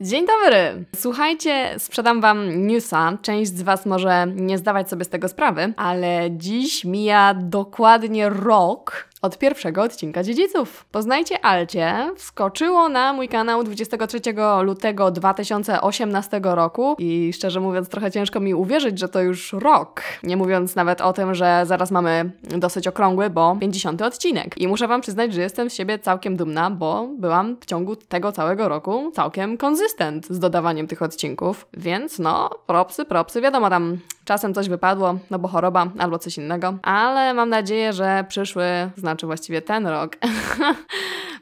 Dzień dobry! Słuchajcie, sprzedam Wam newsa. Część z Was może nie zdawać sobie z tego sprawy, ale dziś mija dokładnie rok od pierwszego odcinka Dziedziców. Poznajcie Alcie wskoczyło na mój kanał 23 lutego 2018 roku i szczerze mówiąc trochę ciężko mi uwierzyć, że to już rok. Nie mówiąc nawet o tym, że zaraz mamy dosyć okrągły, bo 50 odcinek. I muszę Wam przyznać, że jestem z siebie całkiem dumna, bo byłam w ciągu tego całego roku całkiem konzystent z dodawaniem tych odcinków, więc no, propsy, propsy, wiadomo tam Czasem coś wypadło, no bo choroba albo coś innego, ale mam nadzieję, że przyszły, znaczy właściwie ten rok,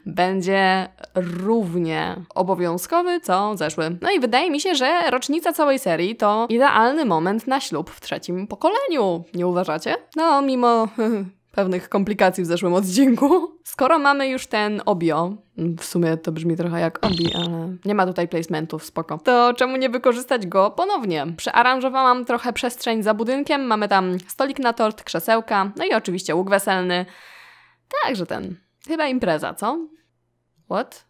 będzie równie obowiązkowy co zeszły. No i wydaje mi się, że rocznica całej serii to idealny moment na ślub w trzecim pokoleniu. Nie uważacie? No, mimo pewnych komplikacji w zeszłym odcinku. Skoro mamy już ten obio, w sumie to brzmi trochę jak obi, ale nie ma tutaj placementów, spoko. To czemu nie wykorzystać go ponownie? Przearanżowałam trochę przestrzeń za budynkiem, mamy tam stolik na tort, krzesełka, no i oczywiście łuk weselny. Także ten, chyba impreza, co? What?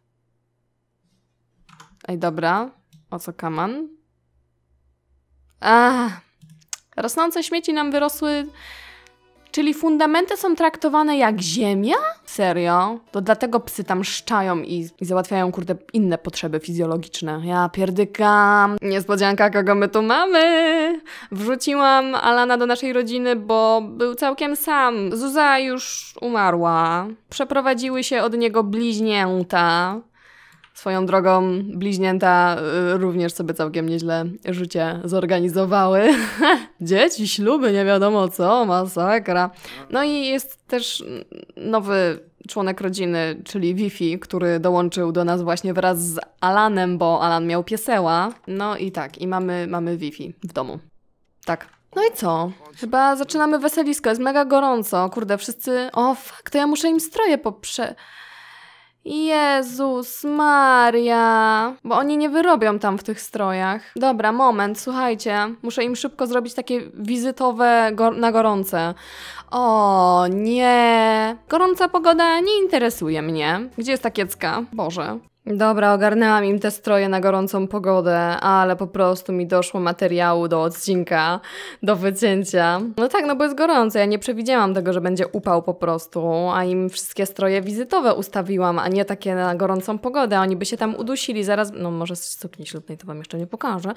Ej, dobra, o co kaman? A, rosnące śmieci nam wyrosły Czyli fundamenty są traktowane jak ziemia? Serio? To dlatego psy tam szczają i, i załatwiają, kurde, inne potrzeby fizjologiczne. Ja pierdykam. Niespodzianka, kogo my tu mamy? Wrzuciłam Alana do naszej rodziny, bo był całkiem sam. Zuza już umarła. Przeprowadziły się od niego bliźnięta. Swoją drogą bliźnięta y, również sobie całkiem nieźle życie zorganizowały. Dzieci, śluby, nie wiadomo co, masakra. No i jest też nowy członek rodziny, czyli Wi-Fi, który dołączył do nas właśnie wraz z Alanem, bo Alan miał pieseła. No i tak, i mamy, mamy Wi-Fi w domu. Tak. No i co? Chyba zaczynamy weselisko, jest mega gorąco. Kurde, wszyscy... O, fuck, to ja muszę im stroje poprze... Jezus Maria! Bo oni nie wyrobią tam w tych strojach. Dobra, moment, słuchajcie. Muszę im szybko zrobić takie wizytowe go na gorące. O nie! Gorąca pogoda nie interesuje mnie. Gdzie jest ta kiecka? Boże. Dobra, ogarnęłam im te stroje na gorącą pogodę, ale po prostu mi doszło materiału do odcinka, do wycięcia. No tak, no bo jest gorąco, ja nie przewidziałam tego, że będzie upał po prostu, a im wszystkie stroje wizytowe ustawiłam, a nie takie na gorącą pogodę. Oni by się tam udusili zaraz, no może z sukni ślubnej to wam jeszcze nie pokażę.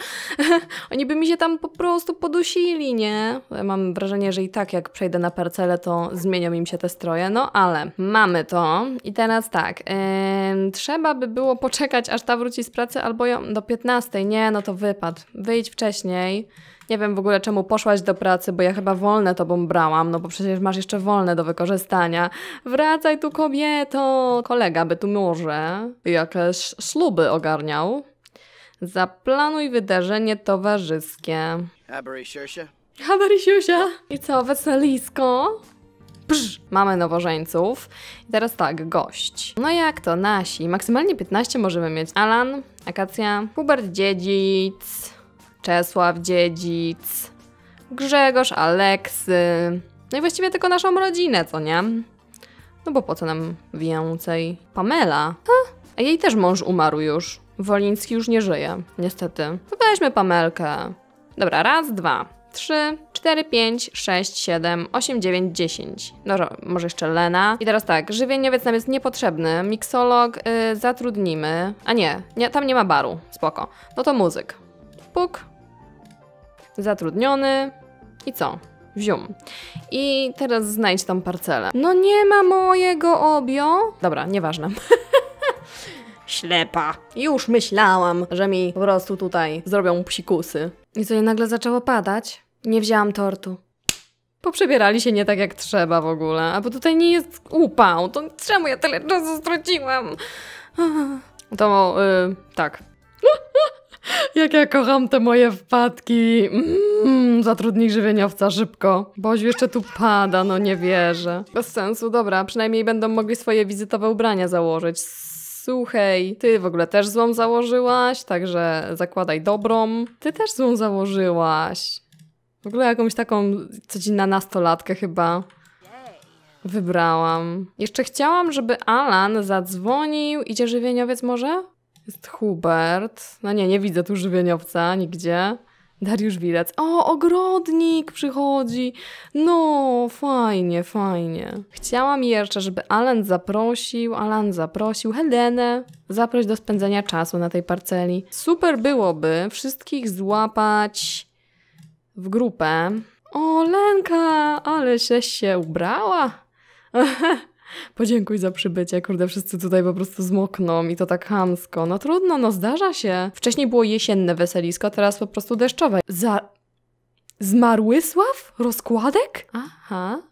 Oni by mi się tam po prostu podusili, nie? Mam wrażenie, że i tak jak przejdę na parcelę, to zmienią im się te stroje, no ale mamy to. I teraz tak, yy, trzeba by było poczekać, aż ta wróci z pracy, albo ją do 15. Nie, no to wypad. Wyjdź wcześniej. Nie wiem w ogóle, czemu poszłaś do pracy, bo ja chyba wolne tobą brałam, no bo przecież masz jeszcze wolne do wykorzystania. Wracaj tu, kobieto! Kolega by tu może jakieś śluby ogarniał. Zaplanuj wydarzenie towarzyskie. Habery siusia. I co, weselisko? Psz, mamy nowożeńców. I teraz tak, gość. No jak to, nasi. Maksymalnie 15 możemy mieć. Alan, Akacja, Hubert Dziedzic, Czesław Dziedzic, Grzegorz, Aleksy. No i właściwie tylko naszą rodzinę, co nie? No bo po co nam więcej? Pamela? A, a jej też mąż umarł już. Woliński już nie żyje, niestety. Weźmy Pamelkę. Dobra, raz, dwa. 3, 4, 5, 6, 7, 8, 9, 10. No, może jeszcze Lena. I teraz tak, żywieniowiec nam jest niepotrzebny, miksolog y, zatrudnimy. A nie, nie, tam nie ma baru, spoko. No to muzyk. Puk. Zatrudniony. I co? Wzium. I teraz znajdź tą parcelę. No nie ma mojego obio. Dobra, nieważne. Ślepa. Już myślałam, że mi po prostu tutaj zrobią psikusy. I co, je nagle zaczęło padać? Nie wzięłam tortu. Poprzebierali się nie tak jak trzeba w ogóle, a bo tutaj nie jest upał, to czemu ja tyle czasu straciłam? To, yy, tak. Jak ja kocham te moje wpadki. Mm, zatrudnik żywieniowca, szybko. Boziu jeszcze tu pada, no nie wierzę. Bez sensu, dobra, przynajmniej będą mogli swoje wizytowe ubrania założyć słuchaj, ty w ogóle też złą założyłaś, także zakładaj dobrą. Ty też złą założyłaś. W ogóle jakąś taką codzienna nastolatkę chyba wybrałam. Jeszcze chciałam, żeby Alan zadzwonił. Idzie żywieniowiec może? Jest Hubert. No nie, nie widzę tu żywieniowca nigdzie. Dariusz wilec, O, ogrodnik przychodzi. No, fajnie, fajnie. Chciałam jeszcze, żeby Alan zaprosił, Alan zaprosił Helenę. Zaproś do spędzenia czasu na tej parceli. Super byłoby wszystkich złapać w grupę. O, Lenka, ale się się ubrała. Podziękuj za przybycie. Kurde, wszyscy tutaj po prostu zmokną i to tak hamsko. No trudno, no zdarza się. Wcześniej było jesienne weselisko, teraz po prostu deszczowe. Za... Zmarłysław? Rozkładek? Aha.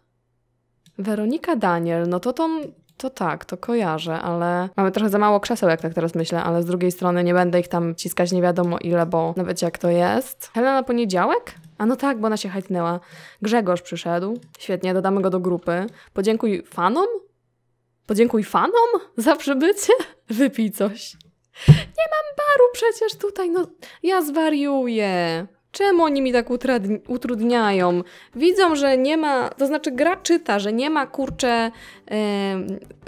Weronika Daniel, no to tą to tak, to kojarzę, ale mamy trochę za mało krzeseł, jak tak teraz myślę, ale z drugiej strony nie będę ich tam ciskać nie wiadomo ile, bo nawet jak to jest. Helena poniedziałek? A no tak, bo ona się hajtnęła. Grzegorz przyszedł. Świetnie, dodamy go do grupy. Podziękuj fanom? Podziękuj fanom za przybycie? Wypij coś. Nie mam baru przecież tutaj, no ja zwariuję. Czemu oni mi tak utrudniają? Widzą, że nie ma, to znaczy gra czyta, że nie ma kurcze yy,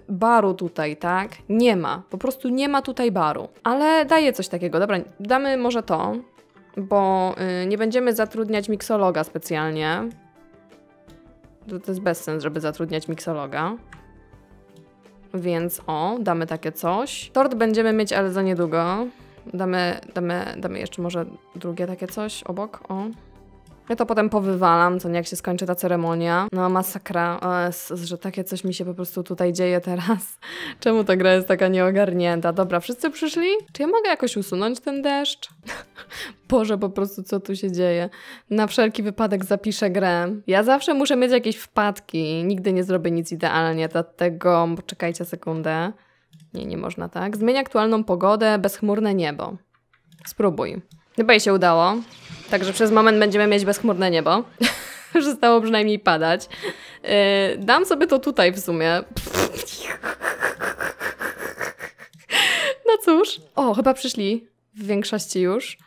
baru tutaj, tak? Nie ma, po prostu nie ma tutaj baru. Ale daje coś takiego, dobra, damy może to, bo yy, nie będziemy zatrudniać miksologa specjalnie. To, to jest bez sens, żeby zatrudniać miksologa. Więc o, damy takie coś. Tort będziemy mieć, ale za niedługo. Damy, damy, damy jeszcze może drugie takie coś obok, o. Ja to potem powywalam, co nie, jak się skończy ta ceremonia. No masakra, że takie coś mi się po prostu tutaj dzieje teraz. Czemu ta gra jest taka nieogarnięta? Dobra, wszyscy przyszli? Czy ja mogę jakoś usunąć ten deszcz? Boże, po prostu co tu się dzieje? Na wszelki wypadek zapiszę grę. Ja zawsze muszę mieć jakieś wpadki. Nigdy nie zrobię nic idealnie, dlatego poczekajcie sekundę. Nie, nie można tak. Zmienia aktualną pogodę, bezchmurne niebo. Spróbuj. Chyba jej się udało. Także przez moment będziemy mieć bezchmurne niebo. Przestało przynajmniej padać. Yy, dam sobie to tutaj w sumie. No cóż. O, chyba przyszli w większości już.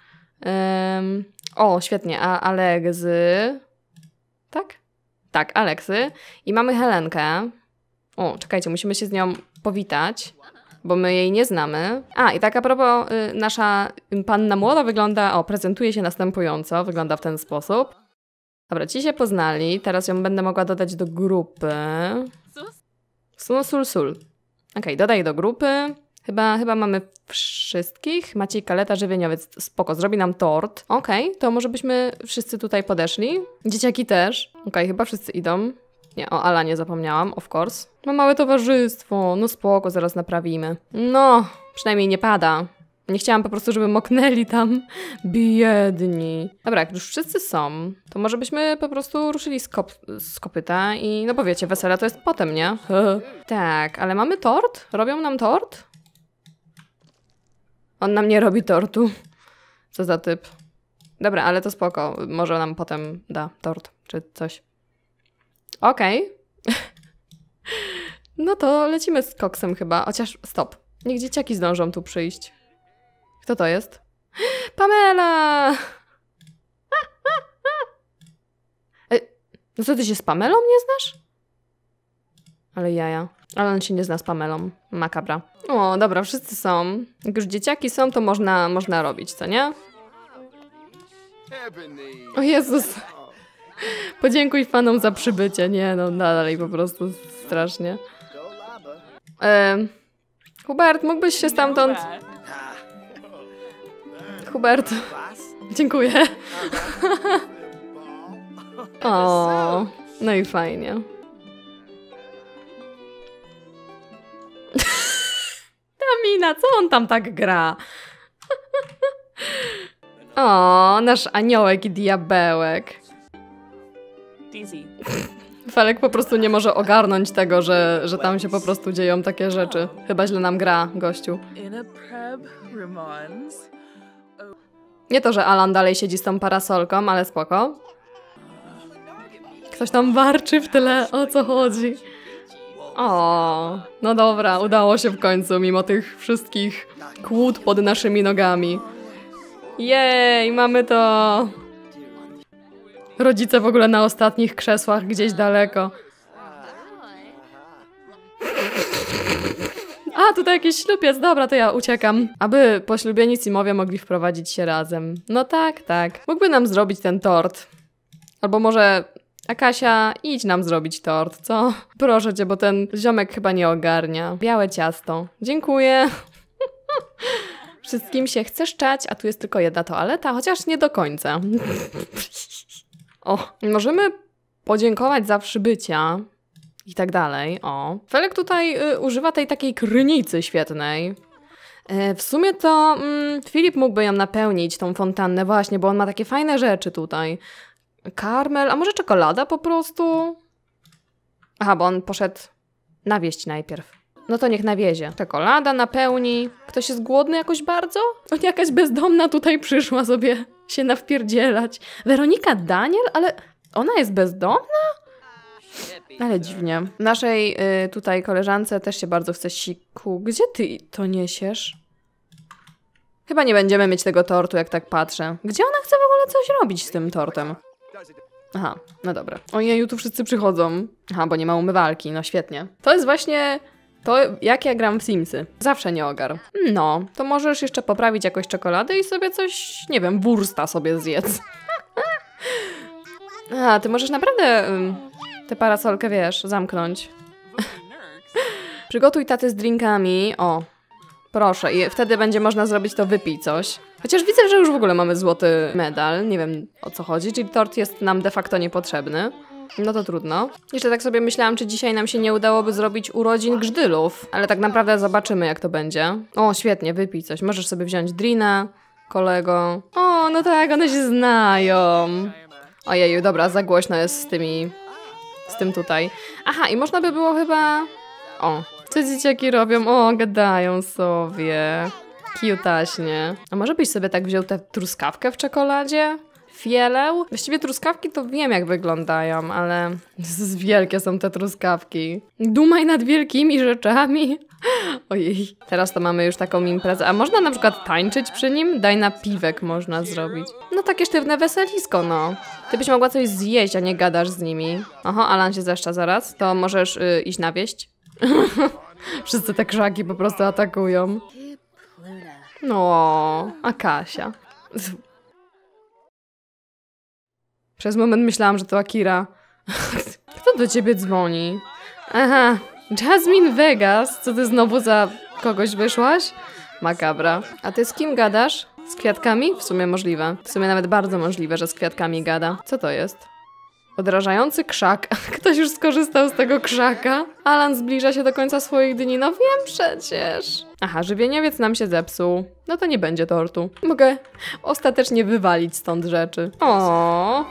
o, świetnie. A Aleksy. Tak? Tak, Aleksy. I mamy Helenkę. O, czekajcie, musimy się z nią powitać bo my jej nie znamy. A, i tak a propos, y, nasza panna młoda wygląda, o, prezentuje się następująco, wygląda w ten sposób. Dobra, ci się poznali, teraz ją będę mogła dodać do grupy. Sul sul sul. Okej, okay, dodaj do grupy. Chyba, chyba mamy wszystkich. Maciej Kaleta, żywieniowiec, spoko, zrobi nam tort. Okej, okay, to może byśmy wszyscy tutaj podeszli. Dzieciaki też. Okej, okay, chyba wszyscy idą. Nie, o Alanie zapomniałam, of course. No małe towarzystwo, no spoko, zaraz naprawimy. No, przynajmniej nie pada. Nie chciałam po prostu, żeby moknęli tam. Biedni. Dobra, jak już wszyscy są, to może byśmy po prostu ruszyli z, kop z kopyta i no bo wiecie, wesele to jest potem, nie? tak, ale mamy tort? Robią nam tort? On nam nie robi tortu. Co za typ. Dobra, ale to spoko. Może nam potem da tort czy coś. Okej. Okay. no to lecimy z koksem chyba. Chociaż stop. Niech dzieciaki zdążą tu przyjść. Kto to jest? Pamela! E, no co, ty się z Pamelą nie znasz? Ale jaja. Ale on się nie zna z Pamelą. Makabra. O, dobra, wszyscy są. Jak już dzieciaki są, to można, można robić, co nie? O Jezus! Podziękuj fanom za przybycie. Nie, no dalej po prostu strasznie. E, Hubert, mógłbyś się stamtąd... Hubert. Dziękuję. o, no i fajnie. Ta mina, co on tam tak gra? o, nasz aniołek i diabełek. Dizzy. Felek po prostu nie może ogarnąć tego, że, że tam się po prostu dzieją takie rzeczy. Chyba źle nam gra, gościu. Nie to, że Alan dalej siedzi z tą parasolką, ale spoko. Ktoś tam warczy w tyle, o co chodzi. O, no dobra, udało się w końcu, mimo tych wszystkich kłód pod naszymi nogami. Jej, mamy to! Rodzice w ogóle na ostatnich krzesłach gdzieś daleko. A, tutaj jakiś ślubiec, dobra, to ja uciekam. Aby poślubieni Simowie mogli wprowadzić się razem. No tak, tak. Mógłby nam zrobić ten tort. Albo może... Akasia, idź nam zrobić tort, co? Proszę cię, bo ten ziomek chyba nie ogarnia. Białe ciasto. Dziękuję. Wszystkim się chce szczać, a tu jest tylko jedna toaleta, chociaż nie do końca. O, możemy podziękować za przybycia i tak dalej, o. Felek tutaj y, używa tej takiej krynicy świetnej. E, w sumie to mm, Filip mógłby ją napełnić, tą fontannę właśnie, bo on ma takie fajne rzeczy tutaj. Karmel, a może czekolada po prostu? Aha, bo on poszedł nawieść najpierw. No to niech nawiezie. Czekolada napełni. Ktoś jest głodny jakoś bardzo? O, jakaś bezdomna tutaj przyszła sobie się nawpierdzielać. Weronika Daniel, ale ona jest bezdomna? Ale dziwnie. Naszej y, tutaj koleżance też się bardzo chce siku. Gdzie ty to niesiesz? Chyba nie będziemy mieć tego tortu, jak tak patrzę. Gdzie ona chce w ogóle coś robić z tym tortem? Aha, no dobra. Ojeju, tu wszyscy przychodzą. Aha, bo nie ma umywalki, no świetnie. To jest właśnie to jak ja gram w Simsy? Zawsze nie ogar. No, to możesz jeszcze poprawić jakoś czekoladę i sobie coś, nie wiem, bursta sobie zjedz. A, ty możesz naprawdę um, tę parasolkę, wiesz, zamknąć. Przygotuj taty z drinkami. O, proszę. I wtedy będzie można zrobić to wypij coś. Chociaż widzę, że już w ogóle mamy złoty medal. Nie wiem o co chodzi, czyli tort jest nam de facto niepotrzebny. No to trudno. Jeszcze tak sobie myślałam, czy dzisiaj nam się nie udałoby zrobić urodzin grzdylów, ale tak naprawdę zobaczymy, jak to będzie. O, świetnie, wypij coś. Możesz sobie wziąć drinę, kolego. O, no tak, one się znają. Ojeju, dobra, za głośno jest z tymi... z tym tutaj. Aha, i można by było chyba... O, co dzieciaki robią? O, gadają sobie. Kiutaśnie. A może byś sobie tak wziął tę truskawkę w czekoladzie? fieleł. Właściwie truskawki to wiem jak wyglądają, ale wielkie są te truskawki. Dumaj nad wielkimi rzeczami. Ojej. Teraz to mamy już taką imprezę. A można na przykład tańczyć przy nim? Daj na piwek można zrobić. No takie sztywne weselisko, no. Ty byś mogła coś zjeść, a nie gadasz z nimi. Oho, Alan się zeszcza zaraz. To możesz y, iść na wieść. Wszyscy te krzaki po prostu atakują. No, a Kasia. Przez moment myślałam, że to Akira. Kto do ciebie dzwoni? Aha, Jasmine Vegas. Co ty znowu za kogoś wyszłaś? Makabra. A ty z kim gadasz? Z kwiatkami? W sumie możliwe. W sumie nawet bardzo możliwe, że z kwiatkami gada. Co to jest? Odrażający krzak. Ktoś już skorzystał z tego krzaka? Alan zbliża się do końca swoich dni. No wiem przecież. Aha, żywieniowiec nam się zepsuł. No to nie będzie tortu. Mogę ostatecznie wywalić stąd rzeczy. O.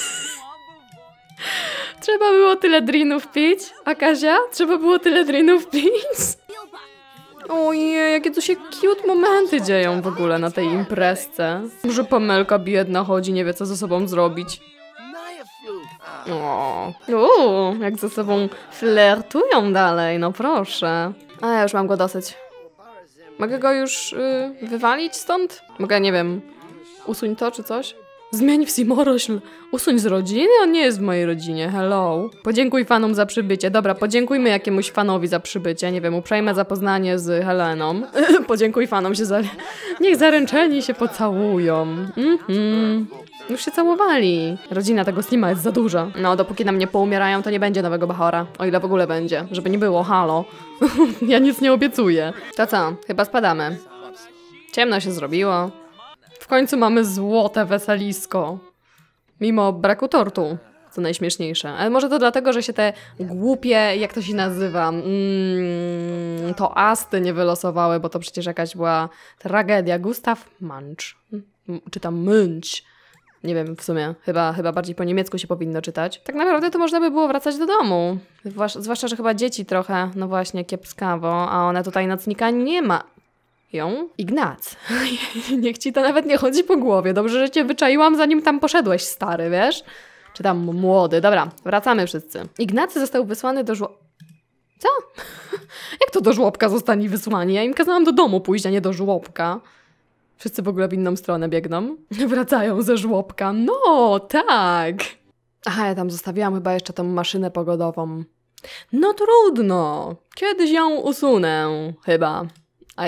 Trzeba było tyle drinów pić? A Kazia? Trzeba było tyle drinów pić? Ojej, jakie tu się cute momenty dzieją w ogóle na tej imprezce. Może Pamelka biedna chodzi, nie wie co ze sobą zrobić. O, uu, jak ze sobą flirtują dalej, no proszę. A ja już mam go dosyć. Mogę go już y, wywalić stąd? Mogę, nie wiem, usuń to czy coś? Zmień w Simorośl. Usuń z rodziny? On nie jest w mojej rodzinie. Hello. Podziękuj fanom za przybycie. Dobra, podziękujmy jakiemuś fanowi za przybycie. Nie wiem, uprzejme zapoznanie z Heleną. Podziękuj fanom się za... Niech zaręczeni się pocałują. Mhm. Mm już się całowali. Rodzina tego Slima jest za duża. No, dopóki na mnie poumierają, to nie będzie nowego Bahora. O ile w ogóle będzie. Żeby nie było, halo. ja nic nie obiecuję. To co? Chyba spadamy. Ciemno się zrobiło. W końcu mamy złote weselisko. Mimo braku tortu. Co najśmieszniejsze. Ale może to dlatego, że się te głupie, jak to się nazywa, mm, to asty nie wylosowały, bo to przecież jakaś była tragedia. Gustaw Munch. Czy tam Munch nie wiem w sumie, chyba, chyba bardziej po niemiecku się powinno czytać. Tak naprawdę to można by było wracać do domu. Zwłaszcza, że chyba dzieci trochę, no właśnie, kiepskawo, a ona tutaj nocnika nie ma ją. Ignac, niech ci to nawet nie chodzi po głowie. Dobrze, że cię wyczaiłam, zanim tam poszedłeś, stary, wiesz? Czy tam młody. Dobra, wracamy wszyscy. Ignacy został wysłany do żłobka. Co? Jak to do żłobka zostanie wysłani? Ja im kazałam do domu pójść, a nie do żłobka. Wszyscy w ogóle w inną stronę biegną. Wracają ze żłobka. No, tak! Aha, ja tam zostawiłam chyba jeszcze tą maszynę pogodową. No trudno. Kiedyś ją usunę. Chyba.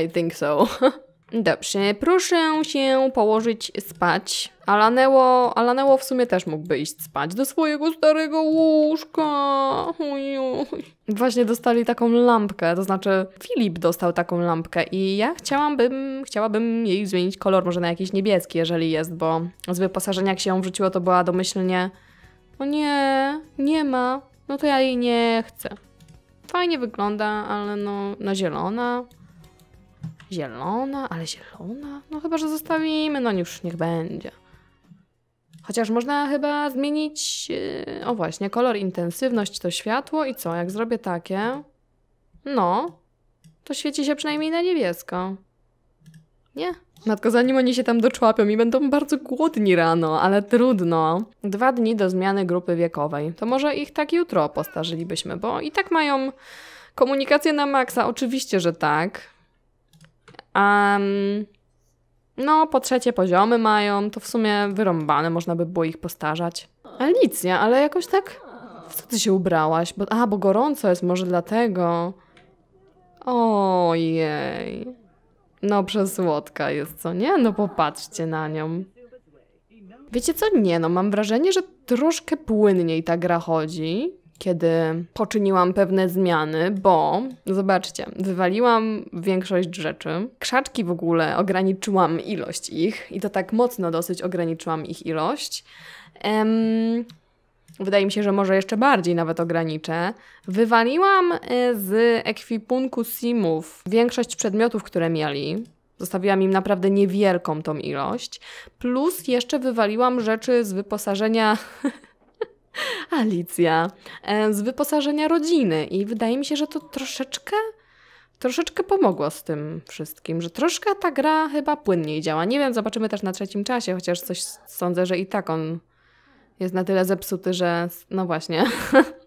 I think so. Dobrze, proszę się położyć spać. Alaneo, Alaneo w sumie też mógłby iść spać do swojego starego łóżka. Uj, uj. Właśnie dostali taką lampkę, to znaczy Filip dostał taką lampkę i ja chciałabym, chciałabym jej zmienić kolor, może na jakiś niebieski, jeżeli jest, bo z wyposażenia jak się ją wrzuciło, to była domyślnie o nie, nie ma, no to ja jej nie chcę. Fajnie wygląda, ale no na no zielona. Zielona, ale zielona? No chyba, że zostawimy, no już niech będzie. Chociaż można chyba zmienić, yy, o właśnie, kolor, intensywność to światło i co, jak zrobię takie, no, to świeci się przynajmniej na niebiesko. Nie? Matko, zanim oni się tam doczłapią i będą bardzo głodni rano, ale trudno. Dwa dni do zmiany grupy wiekowej. To może ich tak jutro postarzylibyśmy, bo i tak mają komunikację na maksa, oczywiście, że tak. Um, no, po trzecie poziomy mają, to w sumie wyrąbane, można by było ich postarzać. Ale nic, nie? Ale jakoś tak... W co ty się ubrałaś? Bo, a, bo gorąco jest, może dlatego. Ojej. No, przesłodka jest, co nie? No, popatrzcie na nią. Wiecie co? Nie, no, mam wrażenie, że troszkę płynniej ta gra chodzi kiedy poczyniłam pewne zmiany, bo zobaczcie, wywaliłam większość rzeczy. Krzaczki w ogóle ograniczyłam ilość ich i to tak mocno dosyć ograniczyłam ich ilość. Um, wydaje mi się, że może jeszcze bardziej nawet ograniczę. Wywaliłam e, z ekwipunku simów większość przedmiotów, które mieli. Zostawiłam im naprawdę niewielką tą ilość. Plus jeszcze wywaliłam rzeczy z wyposażenia Alicja e, z wyposażenia rodziny i wydaje mi się, że to troszeczkę troszeczkę pomogło z tym wszystkim, że troszkę ta gra chyba płynniej działa. Nie wiem, zobaczymy też na trzecim czasie, chociaż coś sądzę, że i tak on jest na tyle zepsuty, że no właśnie.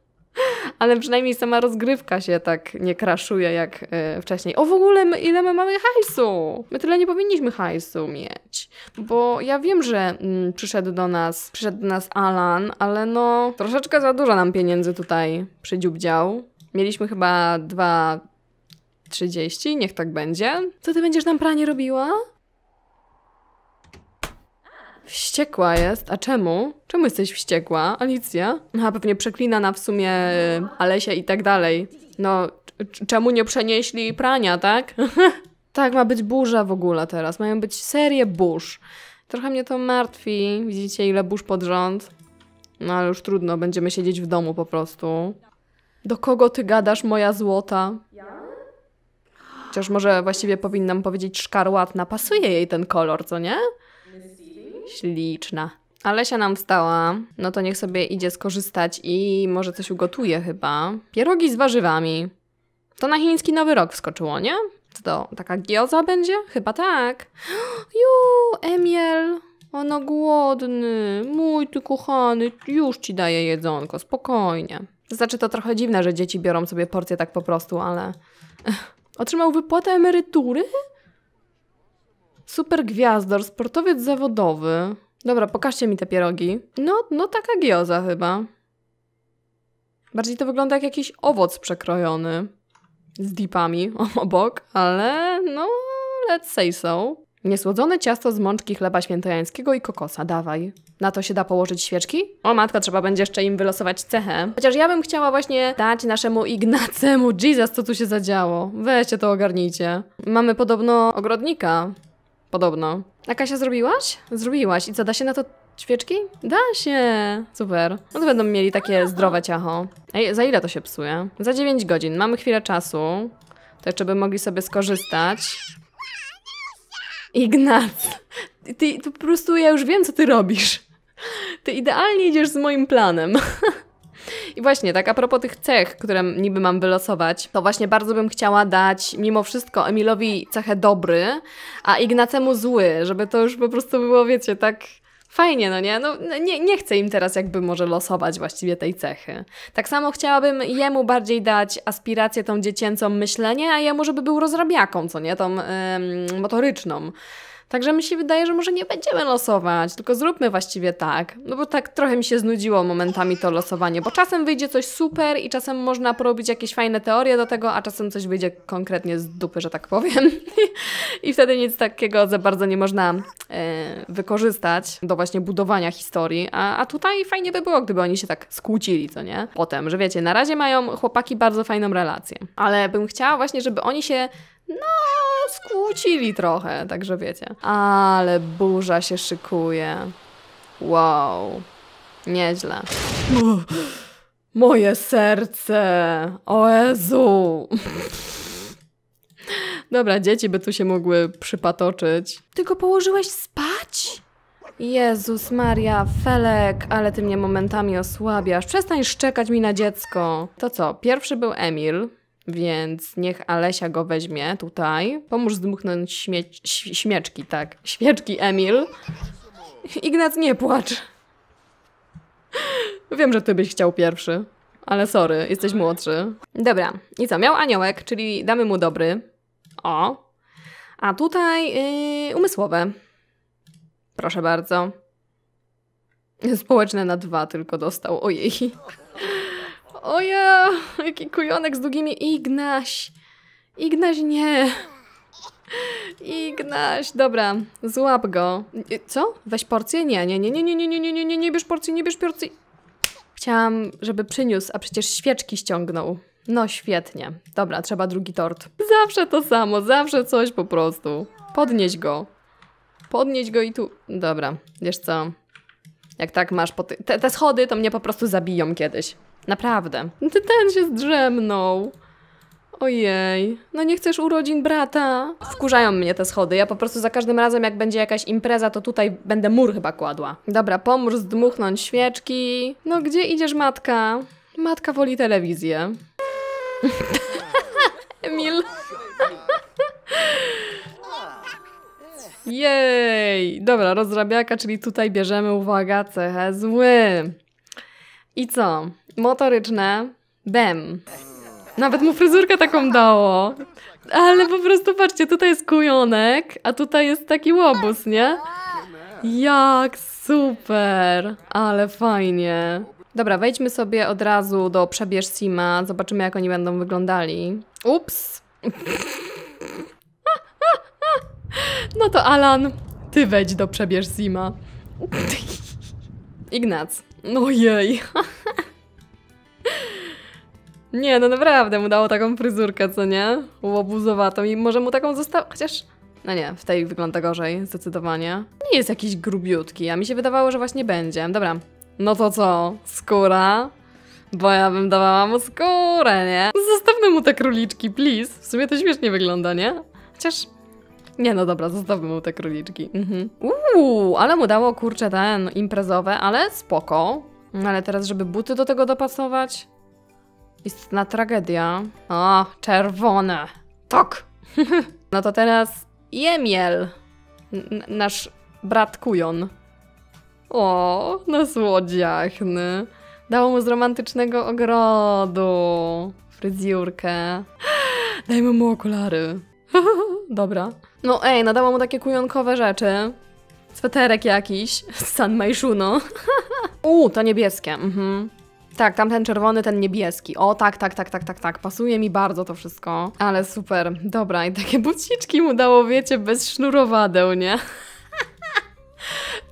ale przynajmniej sama rozgrywka się tak nie kraszuje jak e, wcześniej. O w ogóle my, ile my mamy hajsu? My tyle nie powinniśmy hajsu mieć, bo ja wiem, że mm, przyszedł do nas, przyszedł do nas Alan, ale no troszeczkę za dużo nam pieniędzy tutaj przydziubdział. Mieliśmy chyba dwa 30, niech tak będzie. Co ty będziesz nam pranie robiła? Wściekła jest. A czemu? Czemu jesteś wściekła, Alicja? Aha, pewnie przeklina na w sumie y, Alesia i tak dalej. No, czemu nie przenieśli prania, tak? tak, ma być burza w ogóle teraz. Mają być serie burz. Trochę mnie to martwi. Widzicie, ile burz pod rząd. No, ale już trudno. Będziemy siedzieć w domu po prostu. Do kogo ty gadasz, moja złota? Chociaż może właściwie powinnam powiedzieć szkarłatna. Pasuje jej ten kolor, co nie? Śliczna. Alesia nam wstała, no to niech sobie idzie skorzystać i może coś ugotuje chyba. Pierogi z warzywami. To na chiński nowy rok wskoczyło, nie? Co to taka gioza będzie? Chyba tak. Ju, Emiel, ono głodny. Mój ty kochany, już ci daję jedzonko, spokojnie. znaczy to trochę dziwne, że dzieci biorą sobie porcje tak po prostu, ale... Otrzymał wypłatę emerytury? Super gwiazdor, sportowiec zawodowy. Dobra, pokażcie mi te pierogi. No, no taka gioza chyba. Bardziej to wygląda jak jakiś owoc przekrojony. Z dipami obok, ale no, let's say so. Niesłodzone ciasto z mączki chleba świętojańskiego i kokosa, dawaj. Na to się da położyć świeczki? O matko, trzeba będzie jeszcze im wylosować cechę. Chociaż ja bym chciała właśnie dać naszemu Ignacemu, Jesus, co tu się zadziało. Weźcie to ogarnijcie. Mamy podobno ogrodnika. Podobno. A Kasia zrobiłaś? Zrobiłaś. I co, da się na to Świeczki? Da się! Super. No to będą mieli takie zdrowe ciacho. Ej, za ile to się psuje? Za 9 godzin. Mamy chwilę czasu. To żeby mogli sobie skorzystać. Ignat! Ty, ty po prostu ja już wiem, co ty robisz. Ty idealnie idziesz z moim planem. I właśnie tak a propos tych cech, które niby mam wylosować, to właśnie bardzo bym chciała dać mimo wszystko Emilowi cechę dobry, a Ignacemu zły, żeby to już po prostu było, wiecie, tak fajnie, no nie? No, no nie, nie chcę im teraz jakby może losować właściwie tej cechy. Tak samo chciałabym jemu bardziej dać aspirację tą dziecięcą myślenie, a jemu, żeby był rozrabiaką, co nie? Tą yy, motoryczną. Także mi się wydaje, że może nie będziemy losować, tylko zróbmy właściwie tak. No bo tak trochę mi się znudziło momentami to losowanie, bo czasem wyjdzie coś super i czasem można porobić jakieś fajne teorie do tego, a czasem coś wyjdzie konkretnie z dupy, że tak powiem. I wtedy nic takiego za bardzo nie można e, wykorzystać do właśnie budowania historii. A, a tutaj fajnie by było, gdyby oni się tak skłócili, co nie? Potem, że wiecie, na razie mają chłopaki bardzo fajną relację, ale bym chciała właśnie, żeby oni się no, skłócili trochę, także wiecie. Ale burza się szykuje. Wow. Nieźle. Moje serce! O Jezu! Dobra, dzieci by tu się mogły przypatoczyć. Ty go położyłeś spać? Jezus Maria, Felek, ale ty mnie momentami osłabiasz. Przestań szczekać mi na dziecko. To co, pierwszy był Emil. Więc niech Alesia go weźmie tutaj. Pomóż zdmuchnąć śmieć, śmieczki, tak. Świeczki, Emil. Ignac, nie płacz. Wiem, że ty byś chciał pierwszy. Ale sorry, jesteś młodszy. Dobra, i co? Miał aniołek, czyli damy mu dobry. O. A tutaj yy, umysłowe. Proszę bardzo. Społeczne na dwa tylko dostał, ojej. Oja, jaki kujonek z długimi... Ignaś! Ignaś nie! Ignaś, dobra, złap go. Co? Weź porcję? Nie, nie, nie, nie, nie, nie, nie, nie, nie, nie, nie bierz porcji, nie bierz porcji. Chciałam, żeby przyniósł, a przecież świeczki ściągnął. No świetnie. Dobra, trzeba drugi tort. Zawsze to samo, zawsze coś po prostu. Podnieś go. Podnieś go i tu... Dobra, wiesz co? Jak tak masz po... Te, te schody to mnie po prostu zabiją kiedyś. Naprawdę. No ten się zdrzemnął. Ojej, no nie chcesz urodzin brata? Wkurzają mnie te schody, ja po prostu za każdym razem jak będzie jakaś impreza, to tutaj będę mur chyba kładła. Dobra, pomóż zdmuchnąć świeczki. No gdzie idziesz matka? Matka woli telewizję. Emil. Jej! Dobra, rozrabiaka, czyli tutaj bierzemy, uwaga, cechę zły. I co? Motoryczne. Bem. Nawet mu fryzurkę taką dało. Ale po prostu patrzcie, tutaj jest kujonek, a tutaj jest taki łobuz, nie? Jak super! Ale fajnie. Dobra, wejdźmy sobie od razu do przebierz Sima. Zobaczymy, jak oni będą wyglądali. Ups! No to Alan, ty wejdź do przebierz Sima. Ignac, Ojej. No nie, no naprawdę mu dało taką fryzurkę, co nie? Łobuzowatą i może mu taką zostało, chociaż... No nie, w tej wygląda gorzej, zdecydowanie. Nie jest jakiś grubiutki, a mi się wydawało, że właśnie będzie. Dobra, no to co? Skóra? Bo ja bym dawała mu skórę, nie? Zostawmy mu te króliczki, please. W sumie to śmiesznie wygląda, nie? Chociaż nie no dobra, zostawmy mu te króliczki. Mhm. Uuu, ale mu dało kurczę ten imprezowe, ale spoko. Ale teraz, żeby buty do tego dopasować? Istna tragedia. O, czerwone. Tok. no to teraz Jemiel. N nasz brat Kujon. O, na złodziachny. Dało mu z romantycznego ogrodu fryzjurkę. Dajmy mu okulary. Dobra. No ej, nadała mu takie kujonkowe rzeczy. Sweterek jakiś. San Maishuno. U, to niebieskie. Mhm. Tak, tamten czerwony, ten niebieski. O, tak, tak, tak, tak, tak, tak. Pasuje mi bardzo to wszystko. Ale super. Dobra, i takie buciczki mu dało, wiecie, bez sznurowadeł, nie?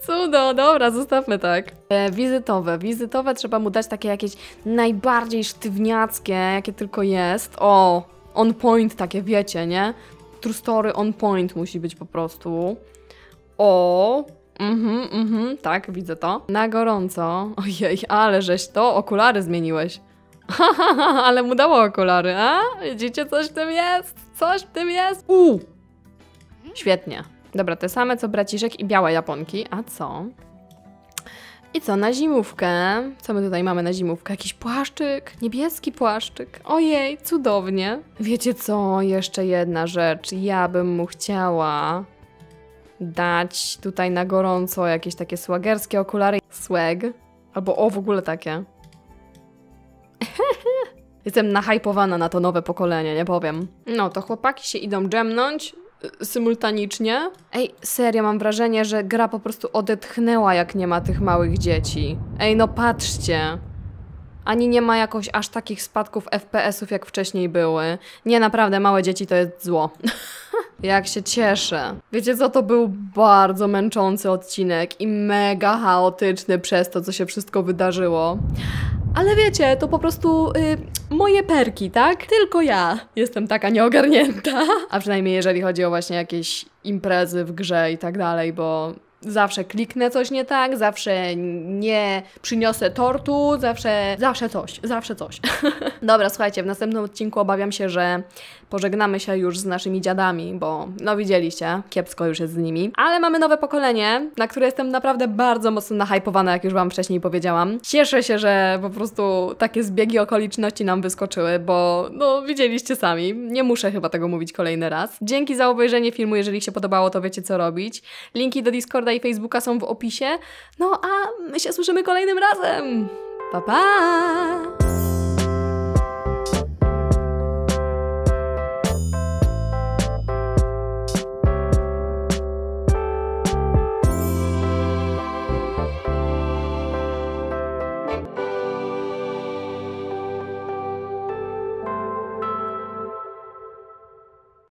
Cudo, dobra, zostawmy tak. E, wizytowe. Wizytowe trzeba mu dać takie jakieś najbardziej sztywniackie, jakie tylko jest. O, on point takie, wiecie, nie? True story on point musi być po prostu. O, mhm, mhm, tak, widzę to. Na gorąco. Ojej, ale żeś to, okulary zmieniłeś. ale mu dało okulary, a? Widzicie, coś w tym jest, coś w tym jest. U, świetnie. Dobra, te same co braciszek i białe japonki, a co? I co, na zimówkę? Co my tutaj mamy na zimówkę? Jakiś płaszczyk, niebieski płaszczyk. Ojej, cudownie. Wiecie co, jeszcze jedna rzecz. Ja bym mu chciała dać tutaj na gorąco jakieś takie swagerskie okulary. Swag. Albo o, w ogóle takie. Jestem nahypowana na to nowe pokolenie, nie powiem. No to chłopaki się idą dżemnąć symultanicznie. Ej, serio, mam wrażenie, że gra po prostu odetchnęła, jak nie ma tych małych dzieci. Ej, no patrzcie. Ani nie ma jakoś aż takich spadków FPS-ów, jak wcześniej były. Nie, naprawdę, małe dzieci to jest zło. jak się cieszę. Wiecie co, to był bardzo męczący odcinek i mega chaotyczny przez to, co się wszystko wydarzyło. Ale wiecie, to po prostu y, moje perki, tak? Tylko ja jestem taka nieogarnięta. A przynajmniej jeżeli chodzi o właśnie jakieś imprezy w grze i tak dalej, bo Zawsze kliknę coś nie tak, zawsze nie przyniosę tortu, zawsze, zawsze coś, zawsze coś. Dobra, słuchajcie, w następnym odcinku obawiam się, że pożegnamy się już z naszymi dziadami, bo no widzieliście, kiepsko już jest z nimi. Ale mamy nowe pokolenie, na które jestem naprawdę bardzo mocno nahypowana, jak już Wam wcześniej powiedziałam. Cieszę się, że po prostu takie zbiegi okoliczności nam wyskoczyły, bo no widzieliście sami. Nie muszę chyba tego mówić kolejny raz. Dzięki za obejrzenie filmu, jeżeli się podobało, to wiecie co robić. Linki do Discorda i Facebooka są w opisie. No a my się słyszymy kolejnym razem. Pa pa!